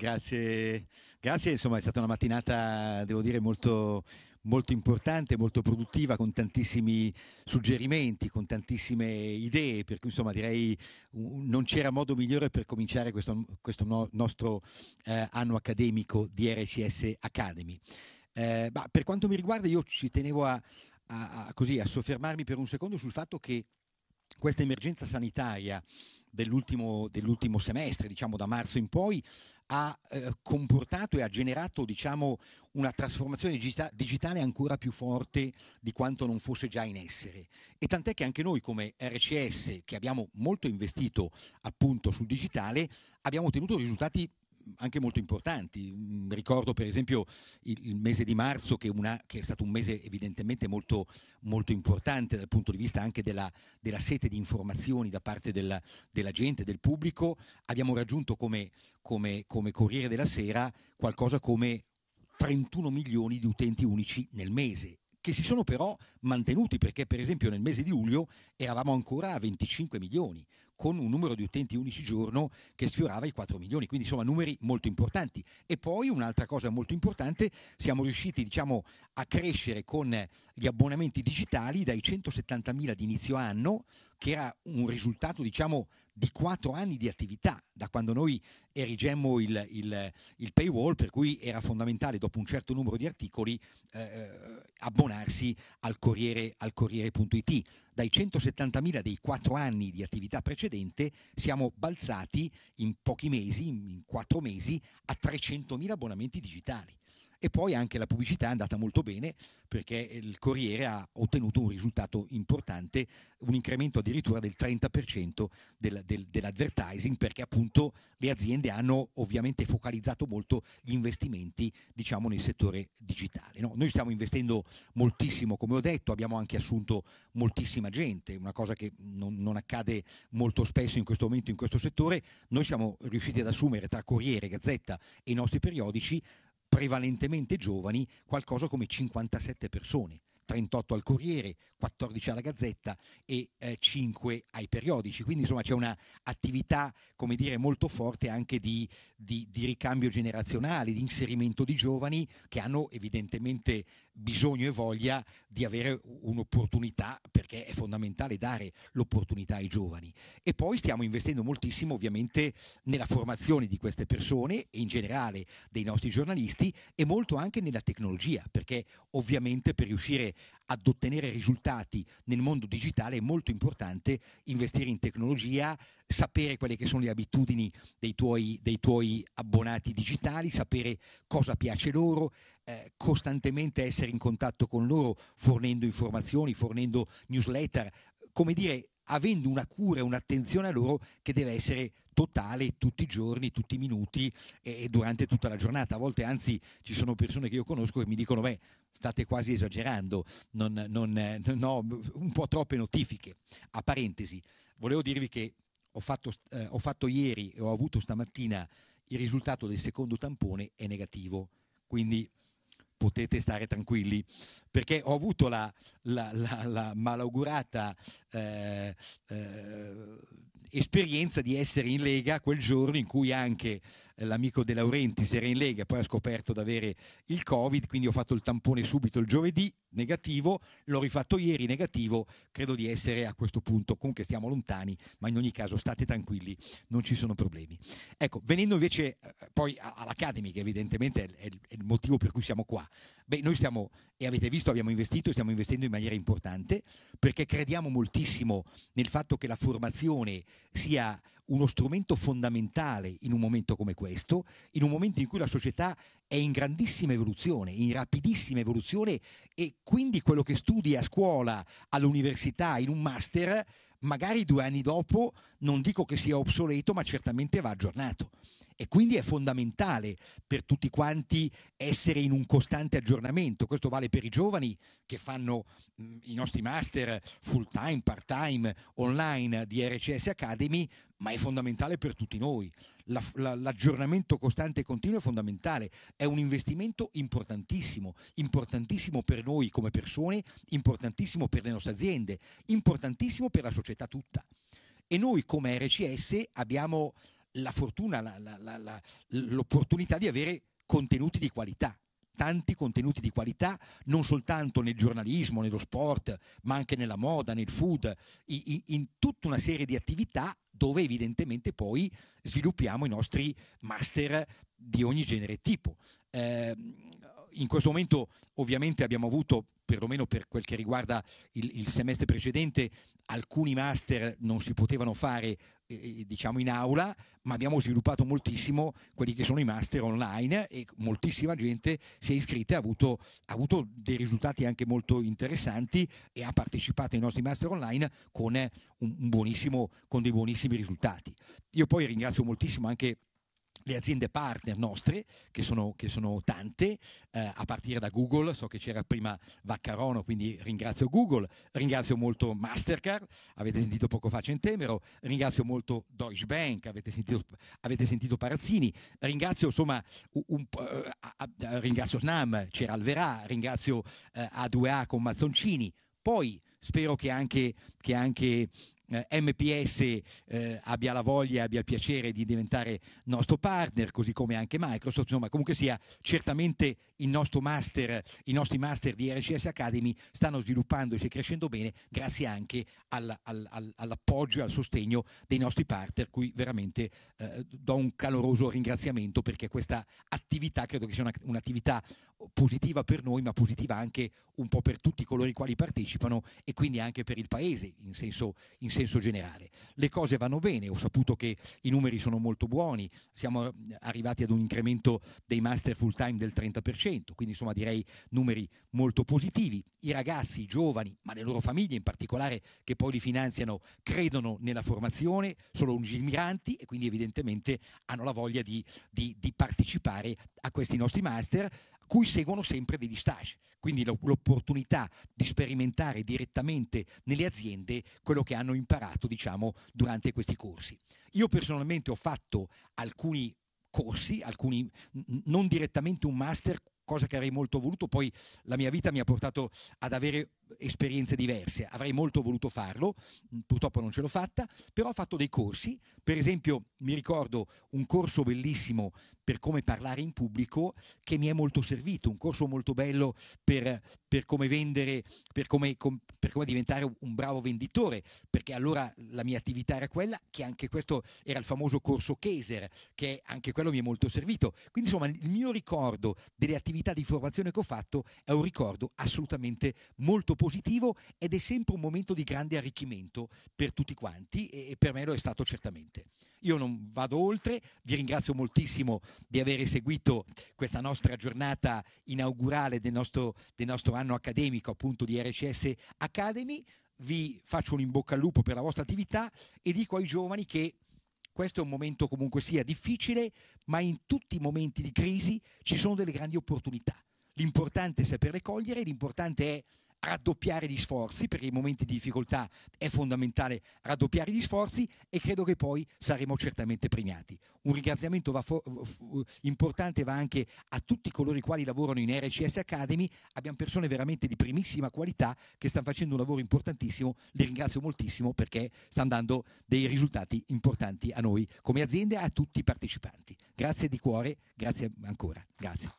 Grazie, grazie, insomma è stata una mattinata, devo dire, molto, molto importante, molto produttiva, con tantissimi suggerimenti, con tantissime idee, per cui insomma direi non c'era modo migliore per cominciare questo, questo no, nostro eh, anno accademico di RCS Academy. Eh, per quanto mi riguarda io ci tenevo a, a, a, così, a soffermarmi per un secondo sul fatto che questa emergenza sanitaria dell'ultimo, dell'ultimo semestre, diciamo da marzo in poi, ha eh, comportato e ha generato diciamo, una trasformazione digita- digitale ancora più forte di quanto non fosse già in essere. E tant'è che anche noi come RCS, che abbiamo molto investito appunto sul digitale, abbiamo ottenuto risultati anche molto importanti. Mm, ricordo per esempio il, mese di marzo che, una, che è stato un mese evidentemente molto, molto, importante dal punto di vista anche della, della sete di informazioni da parte della, della, gente, del pubblico. Abbiamo raggiunto come, come, come Corriere della Sera qualcosa come 31 milioni di utenti unici nel mese che si sono però mantenuti perché per esempio nel mese di luglio eravamo ancora a 25 milioni con un numero di utenti unici giorno che sfiorava i 4 milioni, quindi insomma numeri molto importanti. E poi un'altra cosa molto importante, siamo riusciti diciamo, a crescere con gli abbonamenti digitali dai 170 mila di inizio anno, che era un risultato diciamo, di quattro anni di attività, da quando noi erigemmo il, il, il, paywall, per cui era fondamentale dopo un certo numero di articoli eh, eh abbonarsi al, Corriere, al Corriere.it. Dai 170.000 dei quattro anni di attività precedente siamo balzati in pochi mesi, in quattro mesi, a 300.000 abbonamenti digitali. E poi anche la pubblicità è andata molto bene perché il Corriere ha ottenuto un risultato importante, un incremento addirittura del 30% del, del, dell'advertising perché appunto le aziende hanno ovviamente focalizzato molto gli investimenti diciamo, nel settore digitale. No? Noi stiamo investendo moltissimo, come ho detto, abbiamo anche assunto moltissima gente, una cosa che non, non accade molto spesso in questo momento in questo settore. Noi siamo riusciti ad assumere tra Corriere, Gazzetta e i nostri periodici prevalentemente giovani, qualcosa come 57 persone. 38 al Corriere, 14 alla Gazzetta e eh, 5 ai periodici. Quindi insomma c'è un'attività, come dire, molto forte anche di, di, di ricambio generazionale, di inserimento di giovani che hanno evidentemente bisogno e voglia di avere un'opportunità perché è fondamentale dare l'opportunità ai giovani. E poi stiamo investendo moltissimo ovviamente nella formazione di queste persone e in generale dei nostri giornalisti e molto anche nella tecnologia perché ovviamente per riuscire a ad ottenere risultati nel mondo digitale è molto importante investire in tecnologia, sapere quelle che sono le abitudini dei tuoi, dei tuoi abbonati digitali, sapere cosa piace loro, eh, costantemente essere in contatto con loro fornendo informazioni, fornendo newsletter, come dire avendo una cura e un'attenzione a loro che deve essere totale tutti i giorni, tutti i minuti e, durante tutta la giornata. A volte anzi ci sono persone che io conosco che mi dicono beh state quasi esagerando, non, non, eh, no, un po' troppe notifiche. A parentesi, volevo dirvi che ho fatto, eh, ho fatto ieri e ho avuto stamattina il risultato del secondo tampone è negativo, quindi potete stare tranquilli, perché ho avuto la, la, la, la malaugurata eh, eh, esperienza di essere in Lega quel giorno in cui anche eh, l'amico De Laurenti si era in Lega, poi ha scoperto di avere il Covid, quindi ho fatto il tampone subito il giovedì, negativo, l'ho rifatto ieri, negativo, credo di essere a questo punto, comunque stiamo lontani, ma in ogni caso state tranquilli, non ci sono problemi. Ecco, venendo invece eh, poi all'Academy, che evidentemente è il motivo per cui siamo qua, beh, noi stiamo, e avete visto, abbiamo investito e stiamo investendo in maniera importante, perché crediamo moltissimo nel fatto che la formazione sia uno strumento fondamentale in un momento come questo, in un momento in cui la società è in grandissima evoluzione, in rapidissima evoluzione e quindi quello che studi a scuola, all'università, in un master, magari due anni dopo non dico che sia obsoleto, ma certamente va aggiornato e quindi è fondamentale per tutti quanti essere in un costante aggiornamento. Questo vale per i giovani che fanno mh, mm, i nostri master full time, part time, online di RCS Academy, ma è fondamentale per tutti noi. La, la, l'aggiornamento costante e continuo è fondamentale, è un investimento importantissimo, importantissimo per noi come persone, importantissimo per le nostre aziende, importantissimo per la società tutta. E noi come RCS abbiamo la fortuna, la, la, la, l'opportunità di avere contenuti di qualità, tanti contenuti di qualità, non soltanto nel giornalismo, nello sport, ma anche nella moda, nel food, in, in tutta una serie di attività dove evidentemente poi sviluppiamo i nostri master di ogni genere e tipo. Eh, in questo momento ovviamente abbiamo avuto, perlomeno per quel che riguarda il, il semestre precedente, alcuni master non si potevano fare eh, eh, diciamo in aula, ma abbiamo sviluppato moltissimo quelli che sono i master online e moltissima gente si è iscritta e ha avuto, ha avuto dei risultati anche molto interessanti e ha partecipato ai nostri master online con, un, un con dei buonissimi risultati. Io poi ringrazio moltissimo anche le aziende partner nostre, che sono, che sono tante, eh, a partire da Google, so che c'era prima Vaccarono, quindi ringrazio Google, ringrazio molto Mastercard, avete sentito poco fa Centemero, ringrazio molto Deutsche Bank, avete sentito, avete sentito Parazzini, ringrazio insomma, un, un, uh, eh, ringrazio Snam, c'era Alverà, ringrazio uh, eh, A2A con Mazzoncini, poi spero che anche, che anche eh, MPS eh, abbia la voglia, e abbia il piacere di diventare nostro partner, così come anche Microsoft, insomma comunque sia certamente il nostro master, i nostri master di RCS Academy stanno sviluppandosi e crescendo bene grazie anche al, al, al, all'appoggio e al sostegno dei nostri partner, cui veramente eh, do un caloroso ringraziamento perché questa attività credo che sia una, un'attività positiva per noi, ma positiva anche un po' per tutti coloro i quali partecipano e quindi anche per il Paese in senso, in senso, generale. Le cose vanno bene, ho saputo che i numeri sono molto buoni, siamo eh, arrivati ad un incremento dei master full time del 30%, quindi insomma direi numeri molto positivi. I ragazzi, i giovani, ma le loro famiglie in particolare che poi li finanziano, credono nella formazione, sono lungimiranti e quindi evidentemente hanno la voglia di, di, di partecipare a questi nostri master cui seguono sempre degli stage, quindi l'opportunità di sperimentare direttamente nelle aziende quello che hanno imparato diciamo, durante questi corsi. Io personalmente ho fatto alcuni corsi, alcuni, non direttamente un master, cosa che avrei molto voluto, poi la mia vita mi ha portato ad avere esperienze diverse, avrei molto voluto farlo, purtroppo non ce l'ho fatta, però ho fatto dei corsi, per esempio mi ricordo un corso bellissimo per come parlare in pubblico che mi è molto servito, un corso molto bello per, per come vendere, per come, com, per come diventare un bravo venditore, perché allora la mia attività era quella, che anche questo era il famoso corso Kaiser, che anche quello mi è molto servito. Quindi insomma il mio ricordo delle attività di formazione che ho fatto è un ricordo assolutamente molto positivo ed è sempre un momento di grande arricchimento per tutti quanti e per me lo è stato certamente. Io non vado oltre, vi ringrazio moltissimo di aver seguito questa nostra giornata inaugurale del nostro, del nostro anno accademico appunto di RCS Academy, vi faccio un in bocca al lupo per la vostra attività e dico ai giovani che questo è un momento comunque sia difficile, ma in tutti i momenti di crisi ci sono delle grandi opportunità. L'importante è saperle cogliere, l'importante è raddoppiare gli sforzi, perché in momenti di difficoltà è fondamentale raddoppiare gli sforzi e credo che poi saremo certamente premiati. Un ringraziamento va for- importante va anche a tutti coloro i quali lavorano in RCS Academy, abbiamo persone veramente di primissima qualità che stanno facendo un lavoro importantissimo, li ringrazio moltissimo perché stanno dando dei risultati importanti a noi come azienda e a tutti i partecipanti. Grazie di cuore, grazie ancora. Grazie.